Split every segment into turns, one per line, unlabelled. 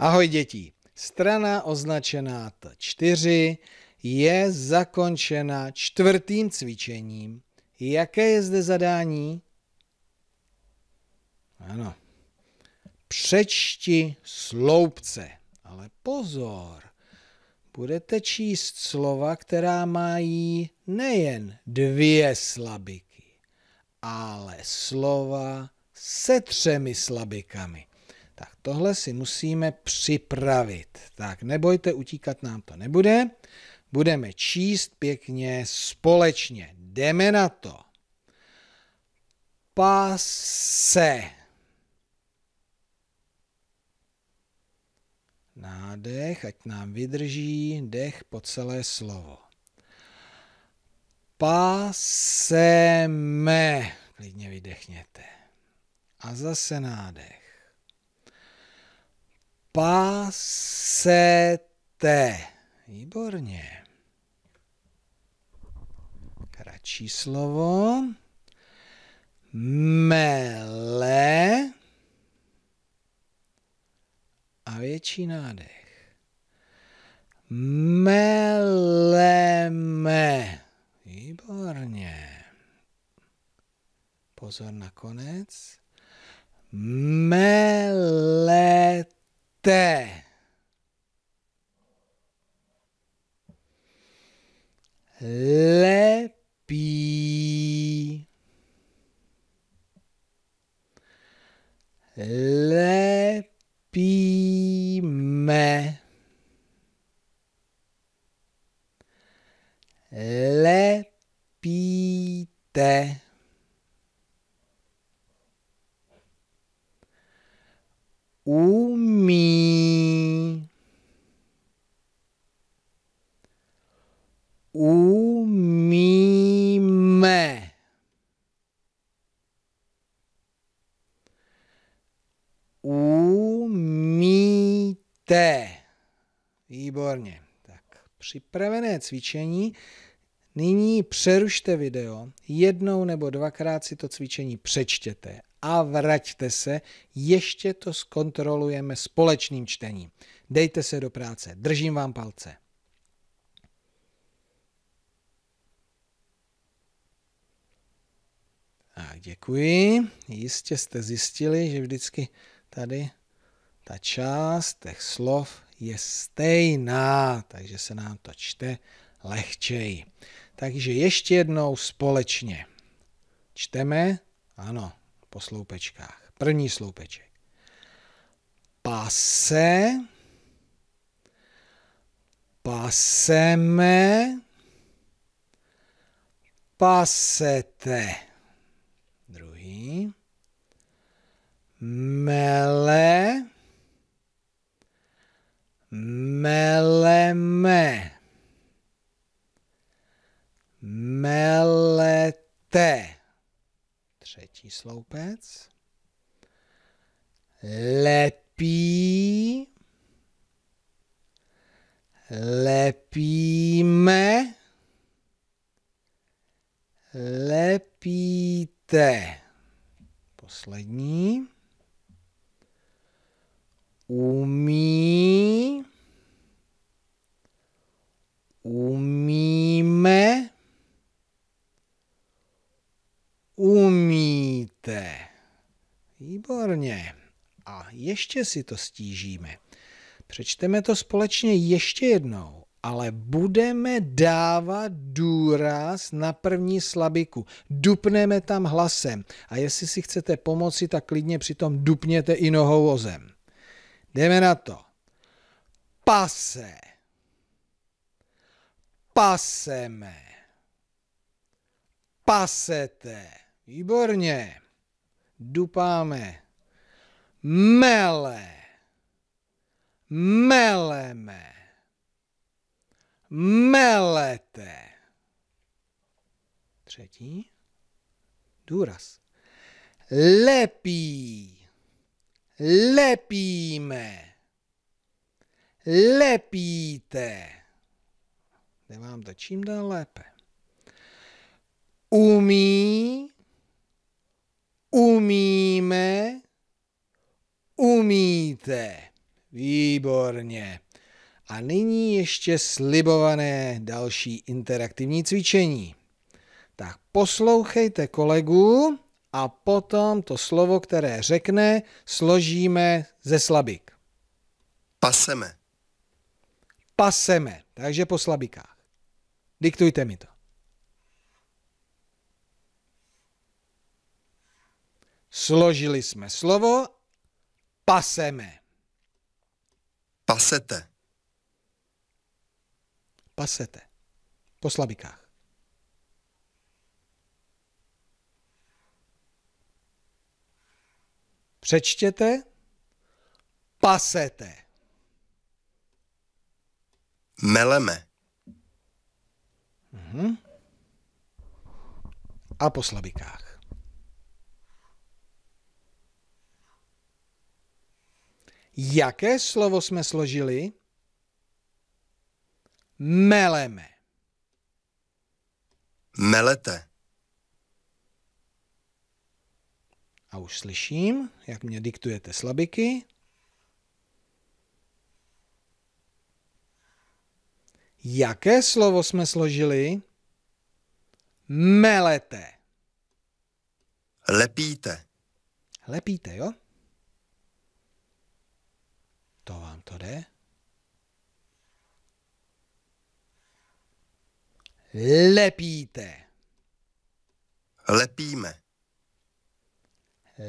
Ahoj děti, strana označená T4 je zakončena čtvrtým cvičením. Jaké je zde zadání? Ano. Přečti sloupce. Ale pozor, budete číst slova, která mají nejen dvě slabiky, ale slova se třemi slabikami. Tak tohle si musíme připravit. Tak nebojte, utíkat nám to nebude. Budeme číst pěkně společně. Jdeme na to. Pase. Nádech, ať nám vydrží dech po celé slovo. Paseme. Klidně vydechněte. A zase nádech. Pasete. Výborně. Kratší slovo. Mele. A větší nádech. Meleme. Výborně. Pozor na konec. Melet te. Lepi. Lepime. Lepite. Um T. Výborně. Tak připravené cvičení. Nyní přerušte video, jednou nebo dvakrát si to cvičení přečtěte a vraťte se, ještě to zkontrolujeme společným čtením. Dejte se do práce, držím vám palce. Tak děkuji. Jistě jste zjistili, že vždycky tady ta část těch slov je stejná, takže se nám to čte lehčej. Takže ještě jednou společně. Čteme, ano, po sloupečkách. První sloupeček. Pase, paseme, pasete. Druhý. Mele, meleme, melete, třetí sloupec, lepí, lepíme, lepíte. Poslední. Umí výborně. A ještě si to stížíme. Přečteme to společně ještě jednou, ale budeme dávat důraz na první slabiku. Dupneme tam hlasem a jestli si chcete pomoci, tak klidně přitom dupněte i nohou o zem. Jdeme na to. Pase. Paseme. Pasete. Výborně. Dupáme mele, meleme, melete. Třetí důraz. Lepí, lepíme, lepíte. Jde vám to čím dál lépe. Umí, umíme, umíte. Výborně. A nyní ještě slibované další interaktivní cvičení. Tak poslouchejte kolegu a potom to slovo, které řekne, složíme ze slabik. Paseme. Paseme, takže po slabikách. Diktujte mi to. Složili jsme slovo paseme. Pasete. Pasete. Po slabikách. Přečtěte. Pasete. Meleme. Mhm. A po slabikách. Jaké slovo jsme složili? Meleme. Melete. A už slyším, jak mě diktujete slabiky. Jaké slovo jsme složili? Melete. Lepíte. Lepíte, jo? To vám to jde? Lepíte. Lepíme.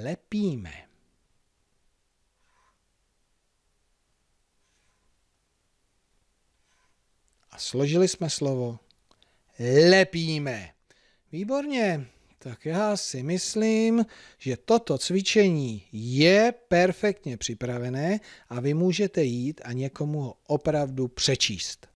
Lepíme. A složili jsme slovo lepíme. Výborně tak já si myslím, že toto cvičení je perfektně připravené a vy můžete jít a někomu ho opravdu přečíst.